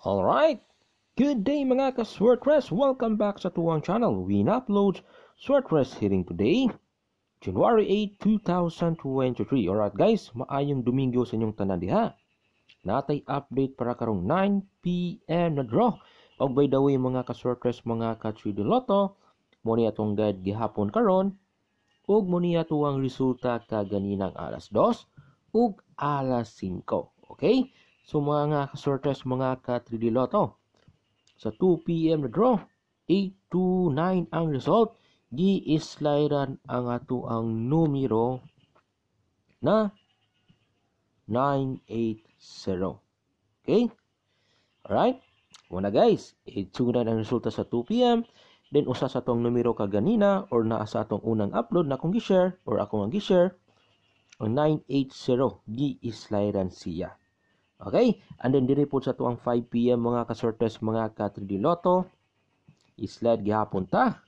Alright, good day mga ka-SWORDRESS! Welcome back sa tuwang channel. We upload SWORDRESS hearing today, January 8, 2023. Alright guys, maayong Domingo sa inyong tanan diha. Natay update para karong 9pm na draw. Og oh, by the way mga ka-SWORDRESS, mga ka-3D Lotto, muna atong guide gihapon karon ug muna ato ang resulta kaganisang alas 2 ug alas 5. Okay? So mga nga kasortes, mga ka 3D Lotto. Sa 2 p.m. na draw, 829 ang result. Di islairan ang ato ang numero na 980. Okay? Alright? Muna guys, itsugunan ang resulta sa 2 p.m. Then usa sa tong numero ka ganina or na sa atong unang upload na kung gi-share or ako ang gi-share ang 980 gi islairan siya. Okay? And then diri po sa tuang 5 PM mga kasortes mga ka 3D Lotto. islad gihapon ta,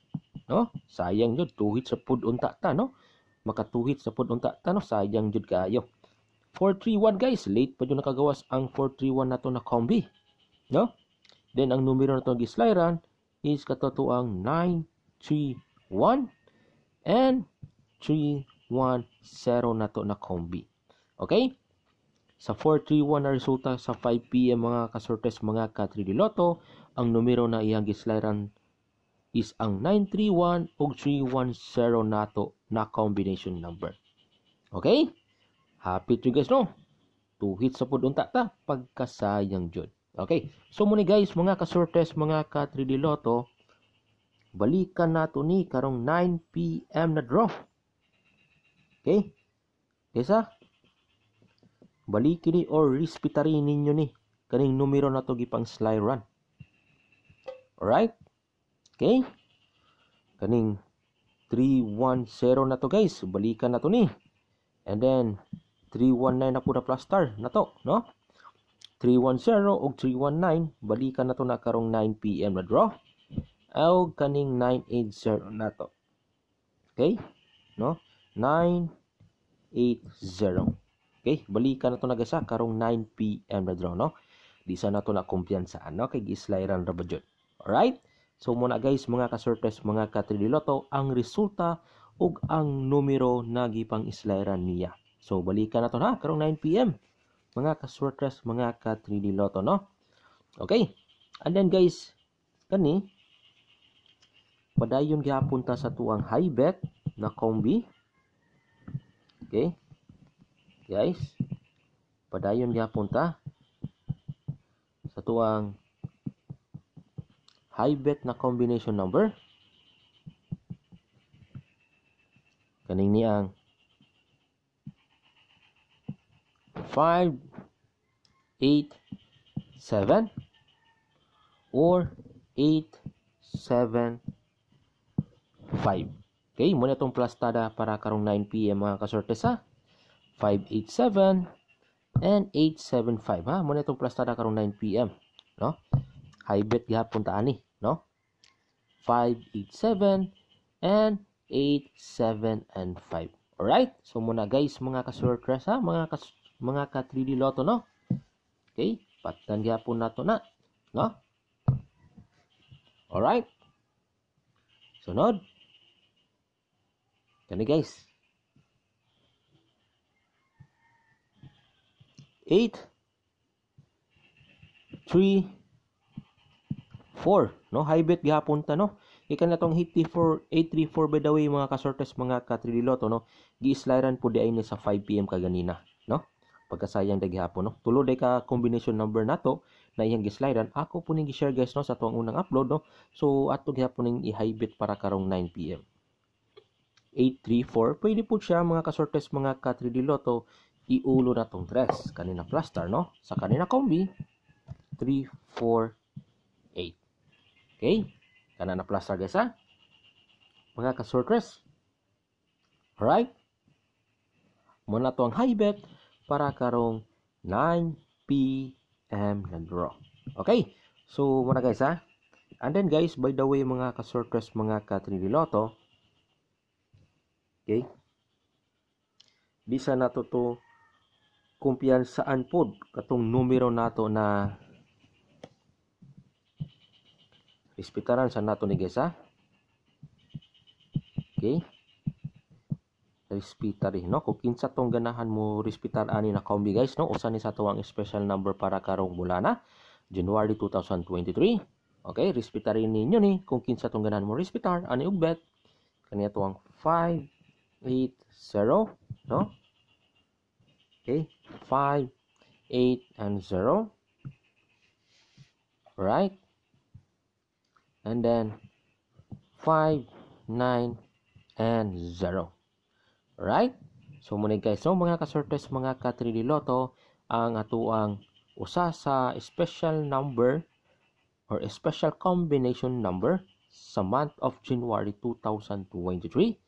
no? Sayang jud tuhit sa food unta ta, no? Makatuhit sa food unta ta, no? Sayang jud kayo. 431 guys, late pa jud nakagawas ang 431 na to na combi, no? Then ang numero nato gislairan is katotoang 931 and 31 0 na to na combi. Okay? Sa 431 na resulta sa 5pm mga kasortes mga ka 3D katridiloto, ang numero na iyang gislayran is ang 931 o 310 nato na combination number. Okay? Happy to guys no? Two hits sa pud unta ta pagkasayang jud. Okay. So muna guys mga kasortes mga ka 3D katridiloto, balikan nato ni karong 9 PM na draw. Okay? Kesa Bali kini or respitari ninyo ni kaning numero na to gipang sly run. Alright? Okay? Kaning 310 na to guys. Balikan na to ni. And then 319 na po na plus star na to, no? 310 o 319 balikan na to na karong 9 PM na draw. O kaning 980 na to. Okay? No? 980. Okay, balikan na to nagasa karong 9 PM na draw no. Di sana nato na kumpiyansaan no kay gislairan ra ba Alright? So muna guys mga ka-surprise mga ka-triloto ang resulta ug ang numero na gipang islairan niya. So balikan na to ha karong 9 PM. Mga ka-surprise mga ka-triloto no. Okay? And then guys, kani padayon gihapon ta sa tuang high bet na kombi. Okay? guys padayon gyapon ta sa tuang high bet na combination number kaning niang 5 8 7 or 8 7 5 na tong itong plastada para karong 9pm mga kasortesa 587 and 875 ha mo nitong plastada karong 9 pm no high bet gihapon ta ani no 587 and 87 and 5 all right so muna guys mga ka-surtress ha ah, mga ka mga ka 3D loto no okay patan gihapon nato na no all right sunod kani guys 8 3 4 no high bet gihapon ta no Ika na tong hit 834 by the way mga kasortes mga katrililoto no giislairan po di ay sa 5 pm kaganina no pagkasayang daghi hapon no tulo day ka combination number nato na iyang gislidean ako po ning gi-share guys no sa tuwang unang upload no so ato gihapon ning i-high bet para karong 9 pm 834 pwede po siya mga kasortes mga katridiloto iulo na tong dress. kanina plaster no sa kanina kombi 3 4 8 okay kanina plaster guys ha mga ka kasurtres alright muna to ang high bet para karong 9 p.m. na draw okay so muna guys ha and then guys by the way mga ka kasurtres mga ka katrililoto okay bisa na to to kumpiyan kumpiyansaan pod katong numero nato na respetaran sa nato ni guys ha okay respetar no kung kinsa tong ganahan mo respetar ani na kaumbi guys no usa ni sa tuwang special number para karong bulana January 2023 okay respetarin ninyo ni kung kinsa tong ganahan mo respetar ani ug bet. kaniya tuwang 580 no okay 5 8 and 0 right and then 5 9 and 0 right so muna guys so mga ka-sortes, mga ka 3D Lotto ang atuang usa sa special number or special combination number sa month of January 2023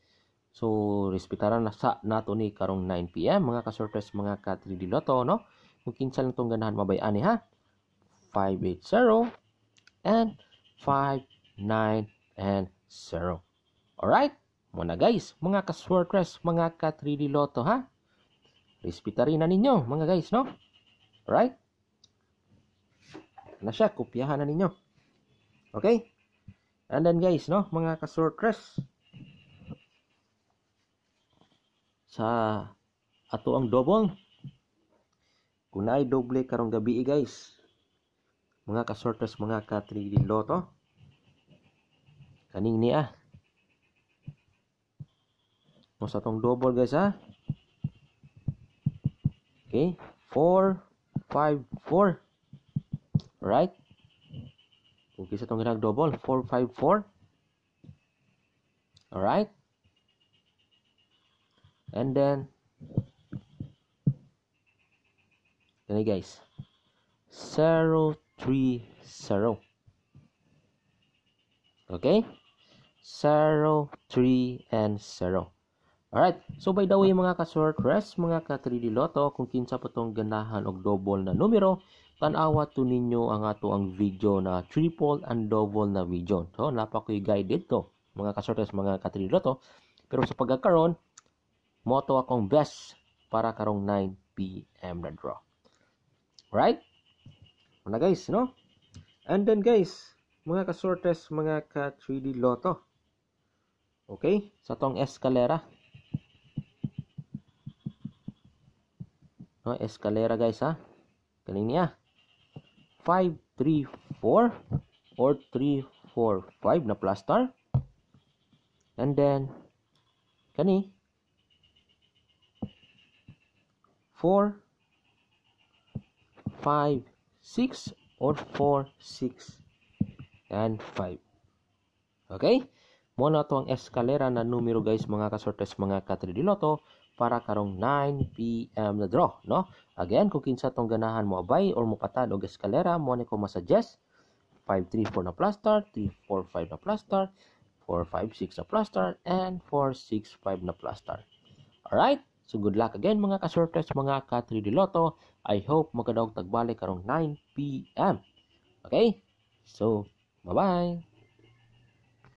So, respetaran na sa nato ni karong 9pm mga ka-surprise mga ka-3D Lotto, no? Kung kinsa lang itong ganahan mabayaan ni ha? 580 and 590 and 0. Alright? Muna guys, mga ka mga ka-3D Lotto ha? Respeta na ninyo mga guys, no? Alright? Na siya, kopyahan na ninyo. Okay? And then guys, no? Mga ka-surprise. sa ato ang double. Kung naay doble karong gabi eh, guys. Mga kasortes mga ka 3D Lotto. Kaning niya. Mo sa tong double guys ha. Okay, 4 5 4. Right? Kung kisa tong ginag double 4 5 4. All right? and then gani guys 030 okay 0 3 and 0 Alright, so by the way mga ka-sortress, mga ka-3D Lotto, kung kinsa po tong ganahan og double na numero, tanawa to ninyo ang ato ang video na triple and double na video. So, napakoy guide dito mga ka-sortress, mga ka-3D Lotto. Pero sa pagkakaroon, moto akong best para karong 9 p.m. na draw. Right? Muna guys, no? And then guys, mga kasortes, mga ka 3D Lotto. Okay? Sa tong eskalera. No, eskalera guys ha. Galing niya. 5, 3, 4 or 3, 4, 5 na plus star. And then, kani, 4 5 6 or 4 6 and 5 okay mo na to ang eskalera na numero guys mga kasortes mga katridiloto para karong 9 p.m. na draw no again kung kinsa tong ganahan mo abay or mo patad og eskalera mo ni ko masuggest 534 na plus star, 345 na plus star, 456 na plus star, and 465 na plaster all right So good luck again mga ka-sorters, mga ka-3D Lotto. I hope magkadaog tagbalik karong 9 p.m. Okay? So, bye-bye!